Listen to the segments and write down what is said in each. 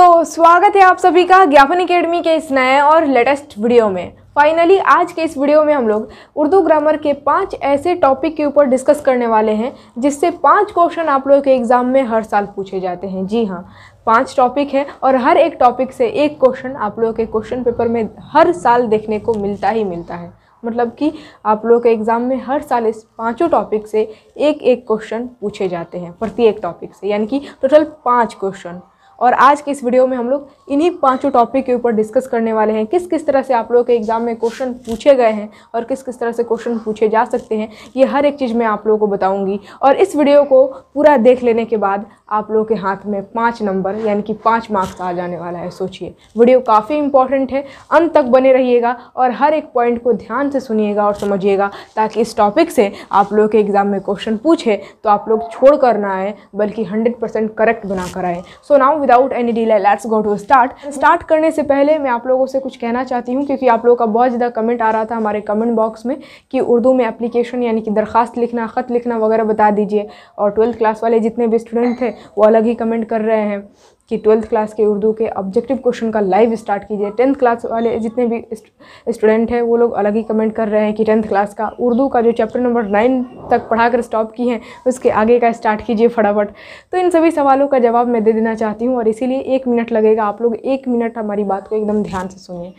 तो स्वागत है आप सभी का ज्ञापन अकेडमी के इस नए और लेटेस्ट वीडियो में फाइनली आज के इस वीडियो में हम लोग उर्दू ग्रामर के पांच ऐसे टॉपिक के ऊपर डिस्कस करने वाले हैं जिससे पांच क्वेश्चन आप लोगों के एग्ज़ाम में हर साल पूछे जाते हैं जी हाँ पांच टॉपिक है और हर एक टॉपिक से एक क्वेश्चन आप लोगों के क्वेश्चन पेपर में हर साल देखने को मिलता ही मिलता है मतलब कि आप लोगों के एग्ज़ाम में हर साल इस पांचों टॉपिक से एक एक क्वेश्चन पूछे जाते हैं प्रत्येक टॉपिक से यानी कि टोटल पाँच क्वेश्चन और आज के इस वीडियो में हम लोग इन्हीं पांचों टॉपिक के ऊपर डिस्कस करने वाले हैं किस किस तरह से आप लोगों के एग्ज़ाम में क्वेश्चन पूछे गए हैं और किस किस तरह से क्वेश्चन पूछे जा सकते हैं ये हर एक चीज़ मैं आप लोगों को बताऊँगी और इस वीडियो को पूरा देख लेने के बाद आप लोगों के हाथ में पाँच नंबर यानी कि पाँच मार्क्स आ जाने वाला है सोचिए वीडियो काफ़ी इंपॉर्टेंट है अंत तक बने रहिएगा और हर एक पॉइंट को ध्यान से सुनिएगा और समझिएगा ताकि इस टॉपिक से आप लोग के एग्ज़ाम में क्वेश्चन पूछे तो आप लोग छोड़ कर ना आए बल्कि हंड्रेड परसेंट करेक्ट बना कर आए so now without any D let's go to start start करने से पहले मैं आप लोगों से कुछ कहना चाहती हूँ क्योंकि आप लोगों का बहुत ज़्यादा कमेंट आ रहा था हमारे कमेंट बॉक्स में कि उर्दू में अप्लीकेशन यानी कि दरख्वास्त लिखना ख़त लिखना वगैरह बता दीजिए और ट्वेल्थ क्लास वाले जितने भी स्टूडेंट थे वो अलग ही कमेंट कर रहे हैं कि ट्वेल्थ क्लास के उर्दू के ऑब्जेक्टिव क्वेश्चन का लाइव स्टार्ट कीजिए टेंथ क्लास वाले जितने भी स्टूडेंट हैं वो लोग अलग ही कमेंट कर रहे हैं कि टेंथ क्लास का उर्दू का जो चैप्टर नंबर नाइन तक पढ़ा कर स्टॉप किए हैं उसके आगे का स्टार्ट कीजिए फटाफट तो इन सभी सवालों का जवाब मैं दे देना चाहती हूँ और इसीलिए एक मिनट लगेगा आप लोग एक मिनट हमारी बात को एकदम ध्यान से सुनिए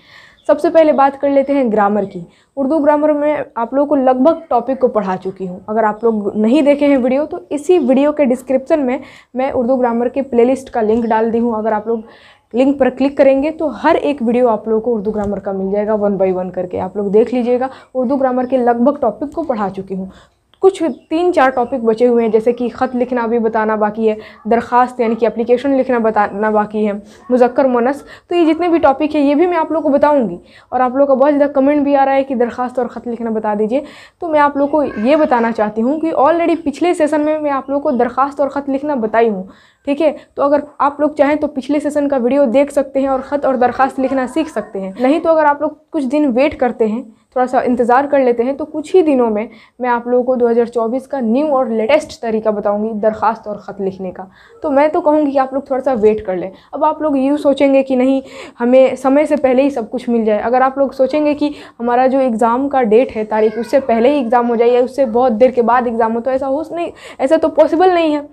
सबसे पहले बात कर लेते हैं ग्रामर की उर्दू ग्रामर में आप लोगों को लगभग टॉपिक को पढ़ा चुकी हूँ अगर आप लोग नहीं देखे हैं वीडियो तो इसी वीडियो के डिस्क्रिप्शन में मैं उर्दू ग्रामर के प्लेलिस्ट का लिंक डाल दी हूँ अगर आप लोग लिंक पर क्लिक करेंगे तो हर एक वीडियो आप लोगों को उर्दू ग्रामर का मिल जाएगा वन बाई वन करके आप लोग देख लीजिएगा उर्दू ग्रामर के लगभग टॉपिक को पढ़ा चुकी हूँ कुछ तीन चार टॉपिक बचे हुए हैं जैसे कि ख़त लिखना भी बताना बाकी है दरख्वास्त यानी कि अप्लीकेशन लिखना बताना बाकी है मुजक्कर मोनस तो ये जितने भी टॉपिक है ये भी मैं आप लोग को बताऊँगी और आप लोग का बहुत ज़्यादा कमेंट भी आ रहा है कि दरख्वास्त और ख़त लिखना बता दीजिए तो मैं आप लोग को ये बताना चाहती हूँ कि ऑलरेडी पिछले सेसन में मैं आप लोग को दरख्वास्त और ख़त लिखना बताई हूँ ठीक है तो अगर आप लोग चाहें तो पिछले सेशन का वीडियो देख सकते हैं और ख़त और दरख्वास्त लिखना सीख सकते हैं नहीं तो अगर आप लोग कुछ दिन वेट करते हैं थोड़ा सा इंतज़ार कर लेते हैं तो कुछ ही दिनों में मैं आप लोगों को 2024 का न्यू और लेटेस्ट तरीका बताऊंगी दरखास्त और ख़त लिखने का तो मैं तो कहूँगी कि आप लोग थोड़ा सा वेट कर लें अब आप लोग यूँ सोचेंगे कि नहीं हमें समय से पहले ही सब कुछ मिल जाए अगर आप लोग सोचेंगे कि हमारा जो एग्ज़ाम का डेट है तारीख उससे पहले ही एग्ज़ाम हो जाए या उससे बहुत देर के बाद एग्ज़ाम हो तो ऐसा हो नहीं ऐसा तो पॉसिबल नहीं है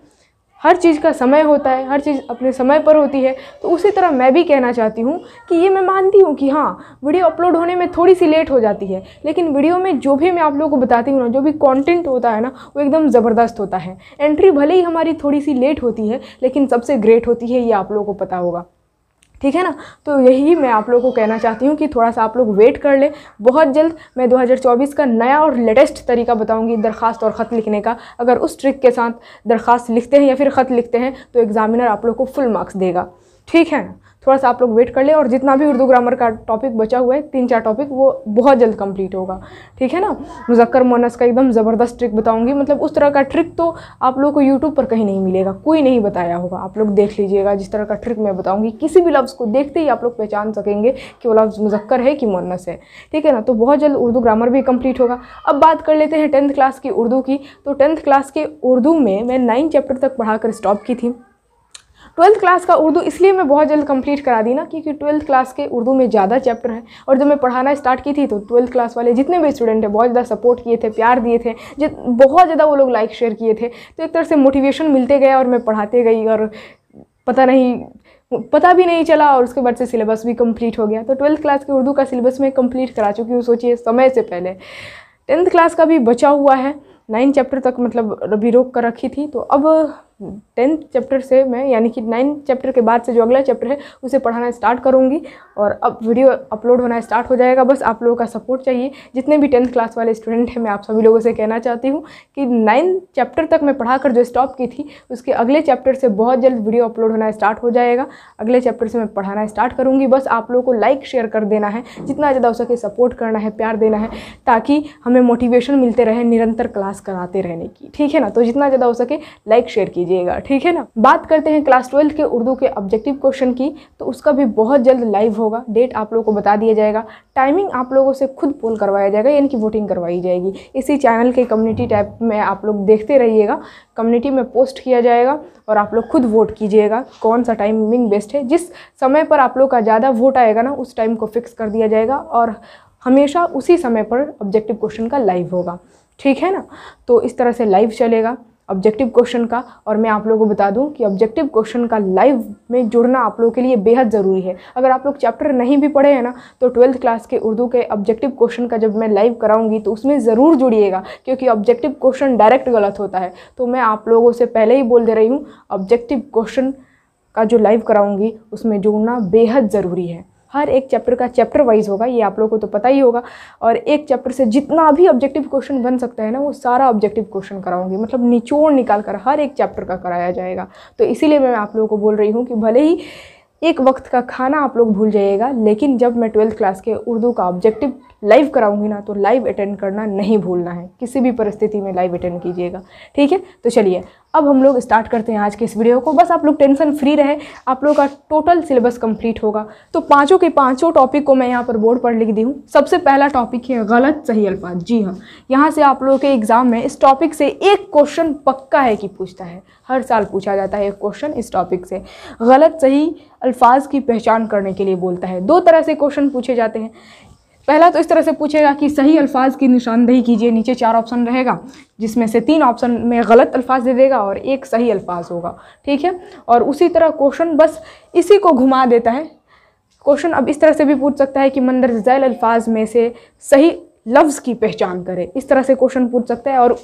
हर चीज़ का समय होता है हर चीज़ अपने समय पर होती है तो उसी तरह मैं भी कहना चाहती हूँ कि ये मैं मानती हूँ कि हाँ वीडियो अपलोड होने में थोड़ी सी लेट हो जाती है लेकिन वीडियो में जो भी मैं आप लोगों को बताती हूँ ना जो भी कंटेंट होता है ना वो एकदम ज़बरदस्त होता है एंट्री भले ही हमारी थोड़ी सी लेट होती है लेकिन सबसे ग्रेट होती है ये आप लोगों को पता होगा ठीक है ना तो यही मैं आप लोगों को कहना चाहती हूँ कि थोड़ा सा आप लोग वेट कर लें बहुत जल्द मैं 2024 का नया और लेटेस्ट तरीका बताऊँगी दरख्वास्त और ख़त लिखने का अगर उस ट्रिक के साथ दरख्वास्त लिखते हैं या फिर ख़त लिखते हैं तो एग्ज़ामिनर आप लोग को फुल मार्क्स देगा ठीक है ना थोड़ा सा आप लोग वेट कर लें और जितना भी उर्दू ग्रामर का टॉपिक बचा हुआ है तीन चार टॉपिक वो बहुत जल्द कंप्लीट होगा ठीक है ना मुजक्कर मोनस का एकदम ज़बरदस्त ट्रिक बताऊँगी मतलब उस तरह का ट्रिक तो आप लोग को यूट्यूब पर कहीं नहीं मिलेगा कोई नहीं बताया होगा आप लोग देख लीजिएगा जिस तरह का ट्रिक मैं बताऊँगी किसी भी लफ्ज़ को देखते ही आप लोग पहचान सकेंगे कि वो लफ्ज़ मुजक्कर है कि मोनस है ठीक है ना तो बहुत जल्द उर्दू ग्रामर भी कम्प्लीट होगा अब बात कर लेते हैं टेंथ क्लास की उर्दू की तो टेंथ क्लास के उर्दू में मैं नाइन चैप्टर तक पढ़ा स्टॉप की थी ट्वेल्थ क्लास का उर्दू इसलिए मैं बहुत जल्द कंप्लीट करा दी ना क्योंकि ट्वेल्थ क्लास के उर्दू में ज़्यादा चैप्टर हैं और जब मैं पढ़ाना स्टार्ट की थी तो ट्वेल्थ क्लास वाले जितने भी स्टूडेंट हैं बहुत ज़्यादा सपोर्ट किए थे प्यार दिए थे बहुत ज़्यादा वो लोग लाइक शेयर किए थे तो एक तरह से मोटिवेशन मिलते गए और मैं पढ़ाते गई और पता नहीं पता भी नहीं चला और उसके बाद से सिलेबस भी कंप्लीट हो गया तो ट्वेल्थ क्लास के उर्दू का सिलेबस मैं कंप्लीट करा चुकी हूँ सोचिए समय से पहले टेंथ क्लास का भी बचा हुआ है नाइन चैप्टर तक मतलब अभी रोक कर रखी थी तो अब टेंथ चैप्टर से मैं यानी कि नाइन्थ चैप्टर के बाद से जो अगला चैप्टर है उसे पढ़ाना स्टार्ट करूँगी और अब वीडियो अपलोड होना स्टार्ट हो जाएगा बस आप लोगों का सपोर्ट चाहिए जितने भी टेंथ क्लास वाले स्टूडेंट हैं मैं आप सभी लोगों से कहना चाहती हूँ कि नाइन्थ चैप्टर तक मैं पढ़ा कर जो स्टॉप की थी उसके अगले चैप्टर से बहुत जल्द वीडियो अपलोड होना स्टार्ट हो जाएगा अगले चैप्टर से मैं पढ़ाना स्टार्ट करूँगी बस आप लोगों को लाइक शेयर कर देना है जितना ज़्यादा हो सके सपोर्ट करना है प्यार देना है ताकि हमें मोटिवेशन मिलते रहे निरंतर क्लास कराते रहने की ठीक है ना तो जितना ज़्यादा हो सके लाइक शेयर कीजिए लीजिएगा ठीक है ना बात करते हैं क्लास ट्वेल्थ के उर्दू के ऑब्जेक्टिव क्वेश्चन की तो उसका भी बहुत जल्द लाइव होगा डेट आप लोगों को बता दिया जाएगा टाइमिंग आप लोगों से खुद पोल करवाया जाएगा यानी कि वोटिंग करवाई जाएगी इसी चैनल के कम्युनिटी टैब में आप लोग देखते रहिएगा कम्युनिटी में पोस्ट किया जाएगा और आप लोग खुद वोट कीजिएगा कौन सा टाइमिंग बेस्ट है जिस समय पर आप लोग का ज़्यादा वोट आएगा ना उस टाइम को फिक्स कर दिया जाएगा और हमेशा उसी समय पर ऑब्जेक्टिव क्वेश्चन का लाइव होगा ठीक है ना तो इस तरह से लाइव चलेगा ऑब्जेक्टिव क्वेश्चन का और मैं आप लोगों को बता दूं कि ऑब्जेक्टिव क्वेश्चन का लाइव में जुड़ना आप लोगों के लिए बेहद ज़रूरी है अगर आप लोग चैप्टर नहीं भी पढ़े हैं ना तो ट्वेल्थ क्लास के उर्दू के ऑब्जेक्टिव क्वेश्चन का जब मैं लाइव कराऊंगी तो उसमें ज़रूर जुड़िएगा क्योंकि ऑब्जेक्टिव क्वेश्चन डायरेक्ट गलत होता है तो मैं आप लोगों से पहले ही बोल दे रही हूँ ऑब्जेक्टिव क्वेश्चन का जो लाइव कराऊँगी उसमें जुड़ना बेहद ज़रूरी है हर एक चैप्टर का चैप्टर वाइज होगा ये आप लोगों को तो पता ही होगा और एक चैप्टर से जितना भी ऑब्जेक्टिव क्वेश्चन बन सकता है ना वो सारा ऑब्जेक्टिव क्वेश्चन कराऊंगी मतलब निचोड़ निकाल कर हर एक चैप्टर का कराया जाएगा तो इसीलिए मैं आप लोगों को बोल रही हूँ कि भले ही एक वक्त का खाना आप लोग भूल जाइएगा लेकिन जब मैं ट्वेल्थ क्लास के उर्दू का ऑब्जेक्टिव लाइव कराऊंगी ना तो लाइव अटेंड करना नहीं भूलना है किसी भी परिस्थिति में लाइव अटेंड कीजिएगा ठीक है तो चलिए अब हम लोग स्टार्ट करते हैं आज के इस वीडियो को बस आप लोग टेंशन फ्री रहे आप लोगों का टोटल सिलेबस कंप्लीट होगा तो पाँचों के पाँचों टॉपिक को मैं यहाँ पर बोर्ड पर लिख दी हूँ सबसे पहला टॉपिक है गलत सही अल्फाज जी हाँ यहाँ से आप लोगों के एग्ज़ाम में इस टॉपिक से एक क्वेश्चन पक्का है कि पूछता है हर साल पूछा जाता है एक क्वेश्चन इस टॉपिक से गलत सही अल्फाज की पहचान करने के लिए बोलता है दो तरह से क्वेश्चन पूछे जाते हैं पहला तो इस तरह से पूछेगा कि सही अल्फाज की निशानदेही कीजिए नीचे चार ऑप्शन रहेगा जिसमें से तीन ऑप्शन में गलत अल्फाज दे देगा और एक सही अल्फाज होगा ठीक है और उसी तरह क्वेश्चन बस इसी को घुमा देता है क्वेश्चन अब इस तरह से भी पूछ सकता है कि मंदर जैल अल्फाज में से सही लफ्ज़ की पहचान करें इस तरह से क्वेश्चन पूछ सकता है और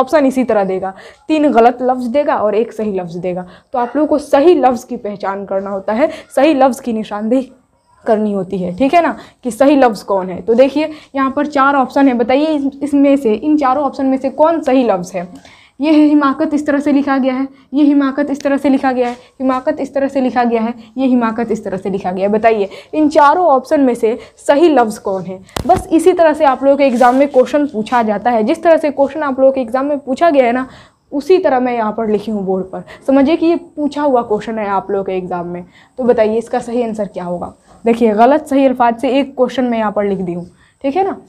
ऑप्शन इसी तरह देगा तीन गलत लफ्ज़ देगा और एक सही लफ्ज़ देगा तो आप लोगों को सही लफ्ज़ की पहचान करना होता है सही लफ्ज़ की निशानदेही करनी होती है ठीक है ना कि सही लफ्ज़ कौन है तो देखिए यहाँ पर चार ऑप्शन है बताइए इसमें से इन चारों ऑप्शन में से कौन सही लफ्ज़ है ये है हिमाकत इस तरह से लिखा गया है ये हिमाकत इस तरह से लिखा गया है हिमाकत इस तरह से लिखा गया है ये हिमाकत इस तरह से लिखा गया है बताइए इन चारों ऑप्शन में से सही लफ्ज़ कौन है बस इसी तरह से आप लोगों के एग्ज़ाम में क्वेश्चन पूछा जाता है जिस तरह से क्वेश्चन आप लोगों के एग्ज़ाम में पूछा गया है ना उसी तरह मैं यहाँ पर लिखी हूँ बोर्ड पर समझिए कि ये पूछा हुआ क्वेश्चन है आप लोगों के एग्ज़ाम में तो बताइए इसका सही आंसर क्या होगा देखिए गलत सही अल्फाज से एक क्वेश्चन मैं यहाँ पर लिख दी हूँ ठीक है ना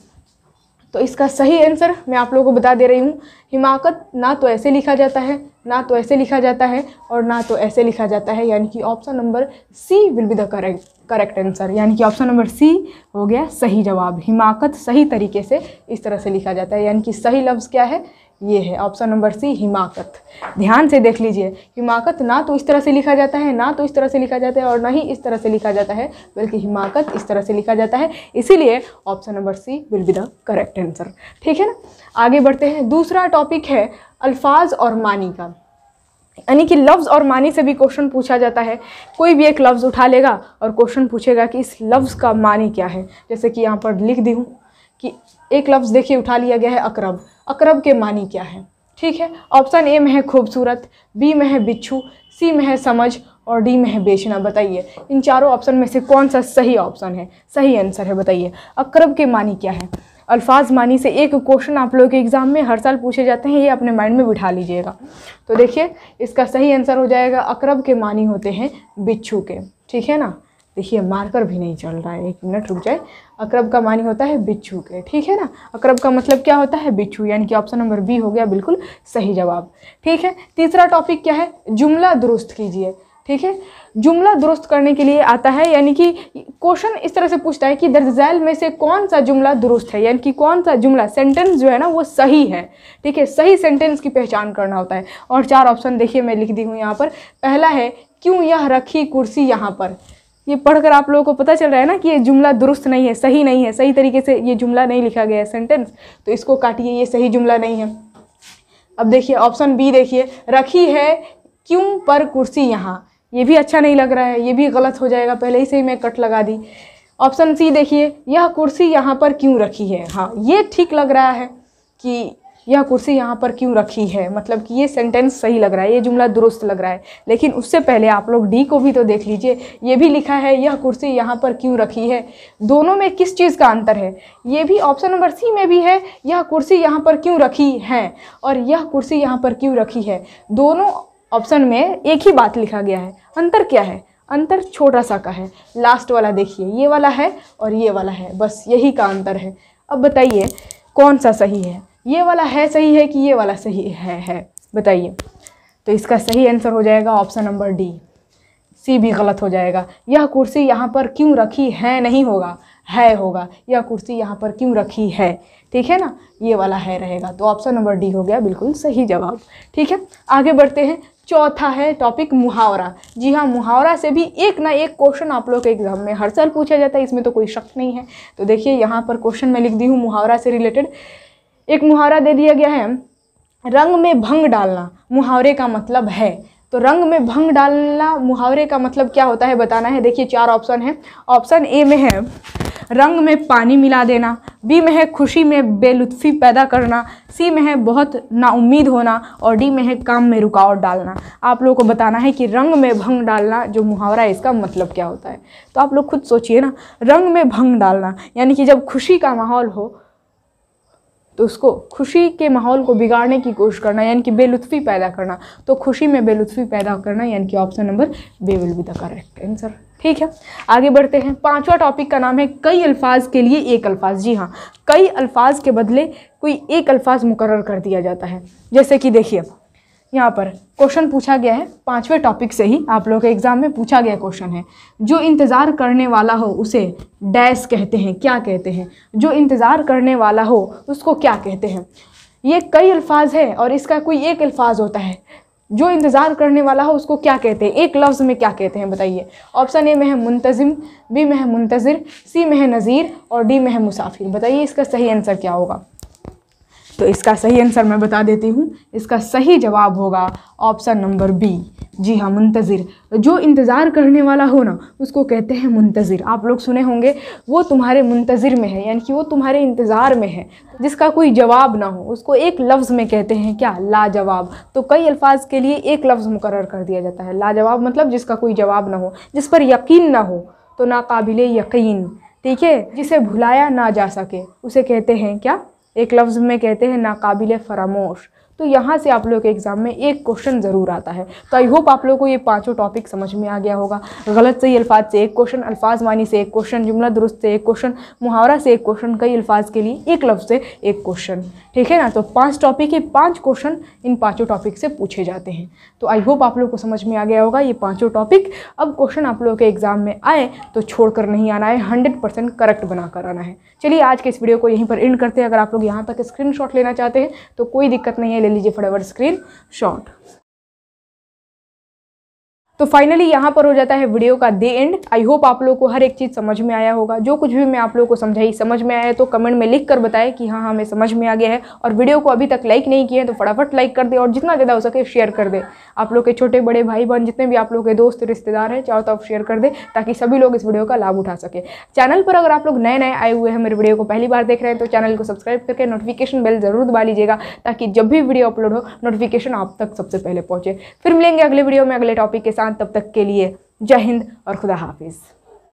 तो इसका सही आंसर मैं आप लोगों को बता दे रही हूँ हिमाकत ना तो ऐसे लिखा जाता है ना तो ऐसे लिखा जाता है और ना तो ऐसे लिखा जाता है यानी कि option number C will be the correct correct answer यानी कि ऑप्शन नंबर सी हो गया सही जवाब हिमाकत सही तरीके से इस तरह से लिखा जाता है यानी कि सही लफ्ज़ क्या है ये है ऑप्शन नंबर सी हिमाकत ध्यान से देख लीजिए हिमाकत ना तो इस तरह से लिखा जाता है ना तो इस तरह से लिखा जाता है और ना ही इस तरह से लिखा जाता है बल्कि हिमाकत इस तरह से लिखा जाता है इसीलिए option number C will be the correct answer ठीक है ना आगे बढ़ते हैं दूसरा टॉपिक है अल्फाज और मानी का यानी कि लफ्ज़ और मानी से भी क्वेश्चन पूछा जाता है कोई भी एक लफ्ज़ उठा लेगा और क्वेश्चन पूछेगा कि इस लफ्ज़ का मानी क्या है जैसे कि यहाँ पर लिख दी हूँ कि एक लफ्ज़ देखिए उठा लिया गया है अकरब अकरब के मानी क्या है ठीक है ऑप्शन ए में है खूबसूरत बी में है बिच्छू सी में है समझ और डी में है बेचना बताइए इन चारों ऑप्शन में से कौन सा सही ऑप्शन है सही आंसर है बताइए अकरब के मानी क्या है अल्फाज मानी से एक क्वेश्चन आप लोगों के एग्ज़ाम में हर साल पूछे जाते हैं ये अपने माइंड में बिठा लीजिएगा तो देखिए इसका सही आंसर हो जाएगा अकरब के मानी होते हैं बिच्छू के ठीक है ना देखिए मार्कर भी नहीं चल रहा है एक मिनट रुक जाए अकरब का मानी होता है बिच्छू के ठीक है ना अकरब का मतलब क्या होता है बिच्छू यानी कि ऑप्शन नंबर बी हो गया बिल्कुल सही जवाब ठीक है तीसरा टॉपिक क्या है जुमला दुरुस्त कीजिए ठीक है जुमला दुरुस्त करने के लिए आता है यानी कि क्वेश्चन इस तरह से पूछता है कि दर्जैल में से कौन सा जुमला दुरुस्त है यानी कि कौन सा जुमला सेंटेंस जो है ना वो सही है ठीक है सही सेंटेंस की पहचान करना होता है और चार ऑप्शन देखिए मैं लिख दी हूँ यहाँ पर पहला है क्यों यह रखी कुर्सी यहाँ पर ये पढ़कर आप लोगों को पता चल रहा है ना कि ये जुमला दुरुस्त नहीं है सही नहीं है सही तरीके से ये जुमला नहीं लिखा गया है सेंटेंस तो इसको काटिए ये सही जुमला नहीं है अब देखिए ऑप्शन बी देखिए रखी है क्यों पर कुर्सी यहाँ ये भी अच्छा नहीं लग रहा है ये भी गलत हो जाएगा पहले ही से ही मैं कट लगा दी ऑप्शन सी देखिए यह कुर्सी यहाँ पर क्यों रखी है हाँ ये ठीक लग रहा है कि यह कुर्सी यहाँ पर क्यों रखी है मतलब कि ये सेंटेंस सही लग रहा है ये जुमला दुरुस्त लग रहा है लेकिन उससे पहले आप लोग डी को भी तो देख लीजिए ये भी लिखा है यह कुर्सी यहाँ पर क्यों रखी है दोनों में किस चीज़ का अंतर है ये भी ऑप्शन नंबर सी में भी है यह कुर्सी यहाँ पर क्यों रखी है और यह कुर्सी यहाँ पर क्यों रखी है दोनों ऑप्शन में एक ही बात लिखा गया है अंतर क्या है अंतर छोटा सा का है लास्ट वाला देखिए ये वाला है और ये वाला है बस यही का अंतर है अब बताइए कौन सा सही है ये वाला है सही है कि ये वाला सही है है बताइए तो इसका सही आंसर हो जाएगा ऑप्शन नंबर डी सी भी गलत हो जाएगा यह कुर्सी यहाँ पर क्यों रखी है नहीं होगा है होगा यह कुर्सी यहाँ पर क्यों रखी है ठीक है ना ये वाला है रहेगा तो ऑप्शन नंबर डी हो गया बिल्कुल सही जवाब ठीक है आगे बढ़ते हैं चौथा है टॉपिक मुहावरा जी हाँ मुहावरा से भी एक ना एक क्वेश्चन आप लोग के एग्जाम में हर साल पूछा जाता है इसमें तो कोई शक नहीं है तो देखिए यहाँ पर क्वेश्चन मैं लिख दी हूँ मुहावरा से रिलेटेड एक मुहावरा दे दिया गया है रंग में भंग डालना मुहावरे का मतलब है तो रंग में भंग डालना मुहावरे का मतलब क्या होता है बताना है देखिए चार ऑप्शन है ऑप्शन ए में है रंग में पानी मिला देना बी में है खुशी में बेलुत्फी पैदा करना सी में है बहुत नाउमीद होना और डी में है काम में रुकावट डालना आप लोगों को बताना है कि रंग में भंग डालना जो मुहावरा है इसका मतलब क्या होता है तो आप लोग खुद सोचिए ना रंग में भंग डालना यानी कि जब खुशी का माहौल हो तो उसको खुशी के माहौल को बिगाड़ने की कोशिश करना यानी कि बेलुत्फ़ी पैदा करना तो खुशी में बेलुत्फ़ी पैदा करना यानी कि option number B will be the correct answer ठीक है आगे बढ़ते हैं पांचवा टॉपिक का नाम है कई अल्फाज के लिए एक अल्फाज जी हाँ कई अल्फाज के बदले कोई एक अल्फाज मुकर कर दिया जाता है जैसे कि देखिए यहाँ पर क्वेश्चन पूछा गया है पांचवें टॉपिक से ही आप लोगों के एग्जाम में पूछा गया क्वेश्चन है जो इंतज़ार करने वाला हो उसे डैश कहते हैं क्या कहते हैं जो इंतज़ार करने वाला हो उसको क्या कहते हैं ये कई अल्फाज है और इसका कोई एक अल्फाज होता है जो इंतज़ार करने वाला हो उसको क्या कहते हैं एक लफ्ज़ में क्या कहते हैं बताइए ऑप्शन ए में है मुंतज़िम बी में है मुंतज़िर सी में है नज़ीर और डी में है मुसाफिर बताइए इसका सही आंसर क्या होगा तो इसका सही आंसर मैं बता देती हूँ इसका सही जवाब होगा ऑप्शन नंबर बी जी हाँ मुंतज़िर जो इंतज़ार करने वाला हो ना उसको कहते हैं मुंतज़िर आप लोग सुने होंगे वो तुम्हारे मुंतज़िर में है यानी कि वो तुम्हारे इंतज़ार में है जिसका कोई जवाब ना हो उसको एक लफ्ज़ में कहते हैं क्या लाजवाब तो कई अल्फाज के लिए एक लफ्ज़ मुकर कर दिया जाता है लाजवाब मतलब जिसका कोई जवाब ना हो जिस पर यकीन ना हो तो नाकबिल यकीन ठीक है जिसे भुलाया ना जा सके उसे कहते हैं क्या एक लफ्ज़ में कहते हैं नाकाबिल फरामोश तो यहाँ से आप लोगों के एग्ज़ाम में एक क्वेश्चन ज़रूर आता है तो आई होप आप लोगों को ये पाँचों टॉपिक समझ में आ गया होगा गलत सही अल्फाज से एक क्वेश्चन अल्फाज मानी से एक क्वेश्चन जुमला दुरुस्त से एक क्वेश्चन मुहावरा से एक क्वेश्चन कई अल्फाज के लिए एक लफ्ज़ से एक क्वेश्चन ठीक है ना तो पाँच टॉपिक के पाँच क्वेश्चन इन पाँचों टॉपिक से पूछे जाते हैं तो आई होप आप लोग को समझ में आ गया होगा ये पाँचों टॉपिक अब क्वेश्चन आप लोगों के एग्ज़ाम में आए तो छोड़ कर नहीं आना है हंड्रेड परसेंट करेक्ट बना कर आना है चलिए आज के इस वीडियो को यहीं पर एंड करते हैं अगर आप लोग यहाँ तक स्क्रीन लेना चाहते हैं तो कोई दिक्कत नहीं है ले लीजिए फटाफट स्क्रीन शॉट तो फाइनली यहाँ पर हो जाता है वीडियो का दे एंड आई होप आप लोग को हर एक चीज़ समझ में आया होगा जो कुछ भी मैं आप लोग को समझाई समझ में आया तो कमेंट में लिख कर बताएं कि हाँ हमें हाँ, समझ में आ गया है और वीडियो को अभी तक लाइक नहीं किया है तो फटाफट लाइक कर दे और जितना ज़्यादा हो सके शेयर कर दे आप लोग के छोटे बड़े भाई बहन जितने भी आप लोग के दोस्त रिश्तेदार हैं चाहो तो आप शेयर कर दे ताकि सभी लोग इस वीडियो का लाभ उठा सके चैनल पर अगर आप लोग नए नए आए हुए हैं मेरे वीडियो को पहली बार देख रहे हैं तो चैनल को सब्सक्राइब करके नोटिफिकेशन बेल जरूर दबा लीजिएगा ताकि जब भी वीडियो अपलोड हो नोटिफिकेशन आप तक सबसे पहले पहुँचे फिर मिलेंगे अगले वीडियो में अगले टॉपिक के साथ तब तक के लिए जय हिंद और खुदा हाफिज़